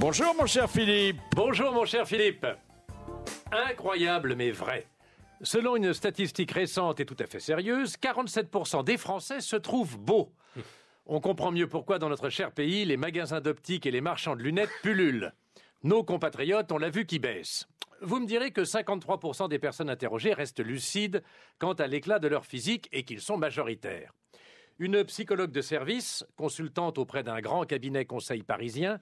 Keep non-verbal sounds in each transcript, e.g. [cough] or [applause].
Bonjour mon cher Philippe. Bonjour mon cher Philippe. Incroyable mais vrai. Selon une statistique récente et tout à fait sérieuse, 47% des Français se trouvent beaux. [laughs] On comprend mieux pourquoi dans notre cher pays, les magasins d'optique et les marchands de lunettes pullulent. Nos compatriotes, ont l'a vue qui baisse. Vous me direz que 53% des personnes interrogées restent lucides quant à l'éclat de leur physique et qu'ils sont majoritaires. Une psychologue de service, consultante auprès d'un grand cabinet conseil parisien,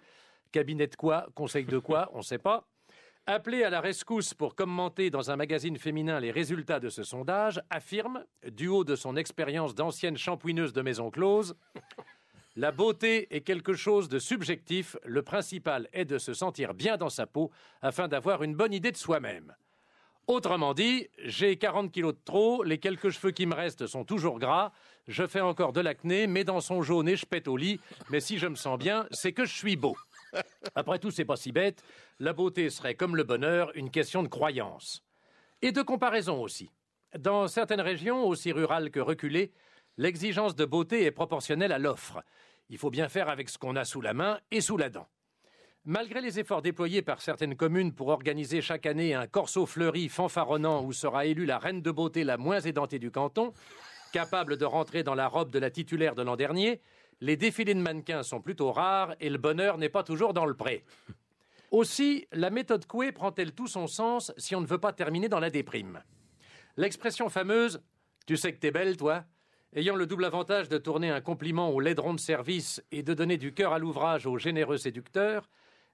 Cabinet de quoi Conseil de quoi On ne sait pas. Appelé à la rescousse pour commenter dans un magazine féminin les résultats de ce sondage, affirme, du haut de son expérience d'ancienne champouineuse de maison close, la beauté est quelque chose de subjectif, le principal est de se sentir bien dans sa peau afin d'avoir une bonne idée de soi-même. Autrement dit, j'ai 40 kilos de trop, les quelques cheveux qui me restent sont toujours gras, je fais encore de l'acné, mes dents sont jaunes et je pète au lit, mais si je me sens bien, c'est que je suis beau. Après tout, c'est pas si bête. La beauté serait, comme le bonheur, une question de croyance. Et de comparaison aussi. Dans certaines régions, aussi rurales que reculées, l'exigence de beauté est proportionnelle à l'offre. Il faut bien faire avec ce qu'on a sous la main et sous la dent. Malgré les efforts déployés par certaines communes pour organiser chaque année un corso fleuri fanfaronnant où sera élue la reine de beauté la moins édentée du canton, capable de rentrer dans la robe de la titulaire de l'an dernier, les défilés de mannequins sont plutôt rares et le bonheur n'est pas toujours dans le pré. Aussi, la méthode Coué prend-elle tout son sens si on ne veut pas terminer dans la déprime. L'expression fameuse Tu sais que t'es belle, toi ayant le double avantage de tourner un compliment au laideron de service et de donner du cœur à l'ouvrage au généreux séducteur,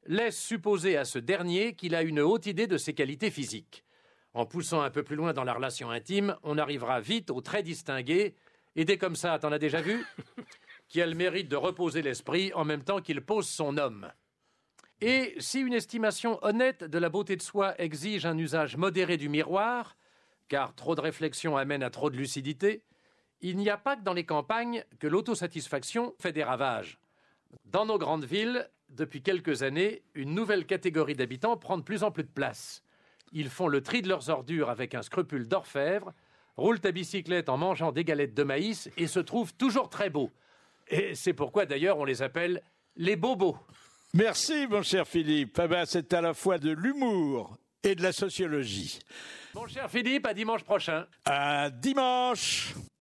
laisse supposer à ce dernier qu'il a une haute idée de ses qualités physiques. En poussant un peu plus loin dans la relation intime, on arrivera vite au très distingué. Et dès comme ça, t'en as déjà vu qui a le mérite de reposer l'esprit en même temps qu'il pose son homme. Et si une estimation honnête de la beauté de soi exige un usage modéré du miroir, car trop de réflexion amène à trop de lucidité, il n'y a pas que dans les campagnes que l'autosatisfaction fait des ravages. Dans nos grandes villes, depuis quelques années, une nouvelle catégorie d'habitants prend de plus en plus de place. Ils font le tri de leurs ordures avec un scrupule d'orfèvre, roulent à bicyclette en mangeant des galettes de maïs et se trouvent toujours très beaux, et c'est pourquoi d'ailleurs on les appelle les bobos. Merci mon cher Philippe. Ah ben, c'est à la fois de l'humour et de la sociologie. Mon cher Philippe, à dimanche prochain. À dimanche